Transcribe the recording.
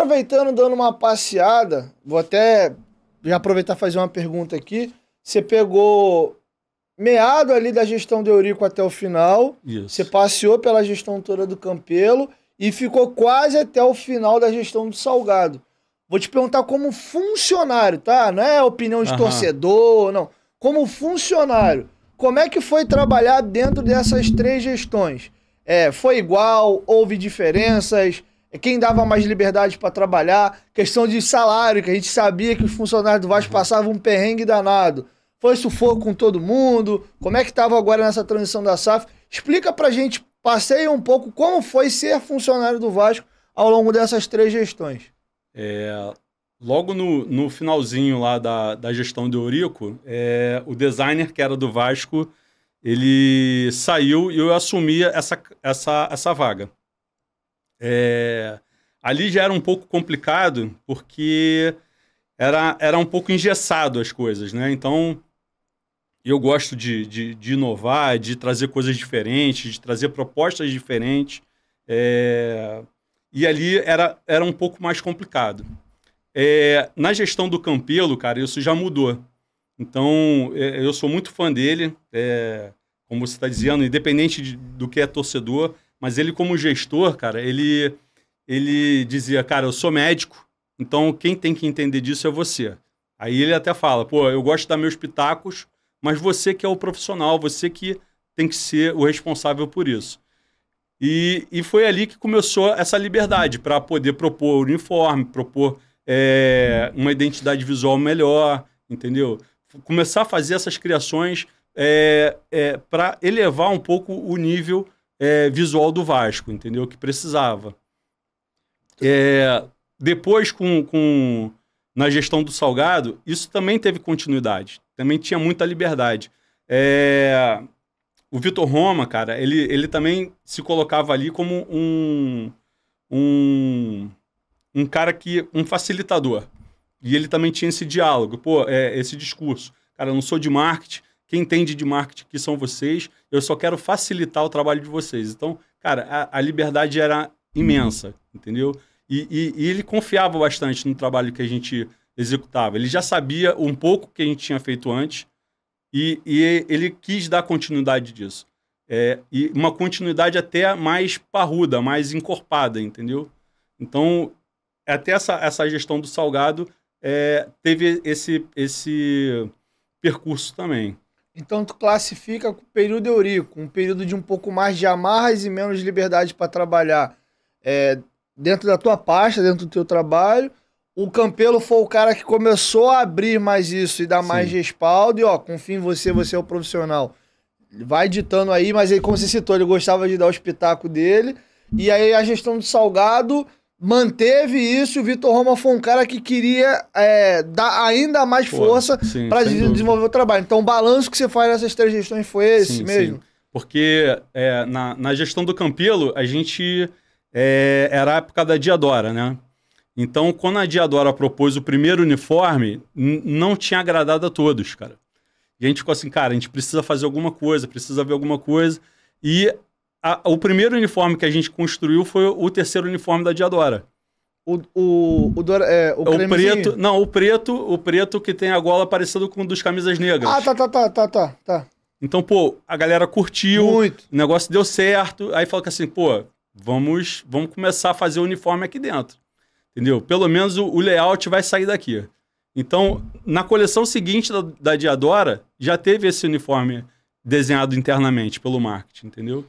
aproveitando, dando uma passeada, vou até já aproveitar e fazer uma pergunta aqui. Você pegou meado ali da gestão do Eurico até o final. Isso. Você passeou pela gestão toda do Campelo e ficou quase até o final da gestão do Salgado. Vou te perguntar como funcionário, tá? Não é opinião de torcedor, não. Como funcionário, como é que foi trabalhar dentro dessas três gestões? É, foi igual? Houve diferenças? quem dava mais liberdade para trabalhar, questão de salário, que a gente sabia que os funcionários do Vasco uhum. passavam um perrengue danado. Foi sufoco com todo mundo? Como é que estava agora nessa transição da SAF? Explica para a gente, passeia um pouco como foi ser funcionário do Vasco ao longo dessas três gestões. É, logo no, no finalzinho lá da, da gestão de Eurico, é, o designer que era do Vasco, ele saiu e eu assumia essa, essa, essa vaga. É, ali já era um pouco complicado, porque era, era um pouco engessado as coisas, né? Então, eu gosto de, de, de inovar, de trazer coisas diferentes, de trazer propostas diferentes. É, e ali era, era um pouco mais complicado. É, na gestão do Campelo, cara, isso já mudou. Então, é, eu sou muito fã dele, é, como você está dizendo, independente de, do que é torcedor, mas ele, como gestor, cara, ele, ele dizia, cara, eu sou médico, então quem tem que entender disso é você. Aí ele até fala, pô, eu gosto de dar meus pitacos, mas você que é o profissional, você que tem que ser o responsável por isso. E, e foi ali que começou essa liberdade para poder propor uniforme, propor é, uma identidade visual melhor, entendeu? Começar a fazer essas criações é, é, para elevar um pouco o nível é, visual do Vasco, entendeu? Que precisava. É, depois, com, com, na gestão do Salgado, isso também teve continuidade. Também tinha muita liberdade. É, o Vitor Roma, cara, ele, ele também se colocava ali como um, um, um cara que. um facilitador. E ele também tinha esse diálogo, pô, é, esse discurso. Cara, eu não sou de marketing, quem entende de marketing que são vocês. Eu só quero facilitar o trabalho de vocês. Então, cara, a, a liberdade era imensa, entendeu? E, e, e, ele confiava bastante no trabalho que a gente executava. Ele já sabia um pouco o que a gente tinha feito antes e, e ele quis dar continuidade disso. É, e uma continuidade até mais parruda, mais encorpada, entendeu? Então, até essa, essa gestão do Salgado é, teve esse, esse percurso também. Então tu classifica com período eurico, um período de um pouco mais de amarras e menos liberdade para trabalhar é, dentro da tua pasta, dentro do teu trabalho. O Campelo foi o cara que começou a abrir mais isso e dar Sim. mais respaldo. E ó, confia em você, você é o profissional. Vai ditando aí, mas aí, como você citou, ele gostava de dar o espetáculo dele. E aí a gestão do Salgado manteve isso e o Vitor Roma foi um cara que queria é, dar ainda mais Pô, força para desenvolver o trabalho. Então, o balanço que você faz nessas três gestões foi esse sim, mesmo? Sim. Porque é, na, na, gestão do Campelo, a gente é, era a época da Diadora, né? Então, quando a Diadora propôs o primeiro uniforme, não tinha agradado a todos, cara. E a gente ficou assim, cara, a gente precisa fazer alguma coisa, precisa ver alguma coisa. E a, o primeiro uniforme que a gente construiu foi o terceiro uniforme da Diadora. O, o, o, do, é, o, é o preto, não, o preto, o preto que tem a gola parecida com o dos camisas negras. Ah, tá, tá, tá, tá, tá, tá. Então, pô, a galera curtiu, Muito. o negócio deu certo, aí fala assim, pô, vamos, vamos começar a fazer o uniforme aqui dentro. Entendeu? Pelo menos o, o layout vai sair daqui. Então, na coleção seguinte da, da Diadora, já teve esse uniforme desenhado internamente pelo marketing, entendeu?